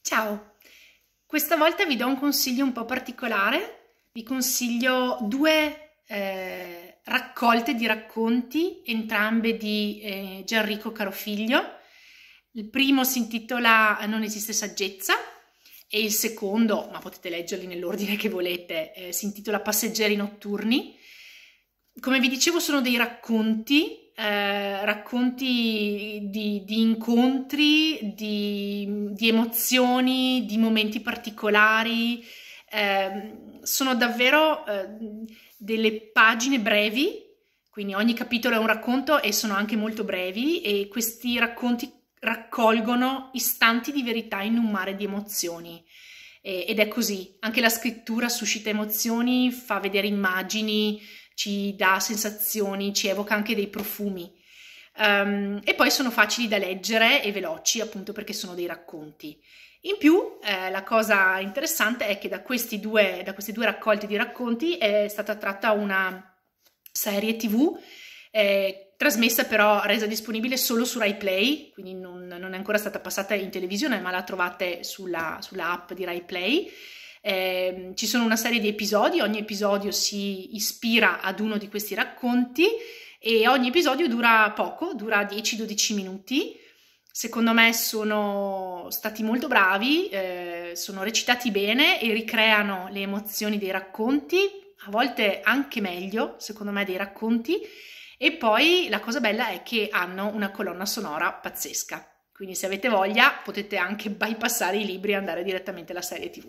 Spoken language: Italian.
Ciao! Questa volta vi do un consiglio un po' particolare, vi consiglio due eh, raccolte di racconti, entrambe di eh, Gianrico Carofiglio. Il primo si intitola Non esiste saggezza e il secondo, ma potete leggerli nell'ordine che volete, eh, si intitola Passeggeri notturni. Come vi dicevo sono dei racconti eh, racconti di, di, incontri, di, di emozioni, di momenti particolari. Eh, sono davvero eh, delle pagine brevi, quindi ogni capitolo è un racconto e sono anche molto brevi e questi racconti raccolgono istanti di verità in un mare di emozioni. E, ed è così, anche la scrittura suscita emozioni, fa vedere immagini, ci dà sensazioni, ci evoca anche dei profumi. Um, e poi sono facili da leggere e veloci, appunto perché sono dei racconti. In più, eh, la cosa interessante è che da, due, da queste due raccolte di racconti è stata tratta una serie TV eh, trasmessa però resa disponibile solo su RaiPlay, quindi non, non, è ancora stata passata in televisione, ma la trovate sulla, sulla app di RaiPlay. Eh, ci sono una serie di episodi, ogni episodio si ispira ad uno di questi racconti e ogni episodio dura poco, dura 10-12 minuti. Secondo me sono stati molto bravi, eh, sono recitati bene e ricreano le emozioni dei racconti, a volte anche meglio, secondo me, dei racconti. E poi la cosa bella è che hanno una colonna sonora pazzesca. Quindi se avete voglia potete anche bypassare i libri e andare direttamente alla serie TV.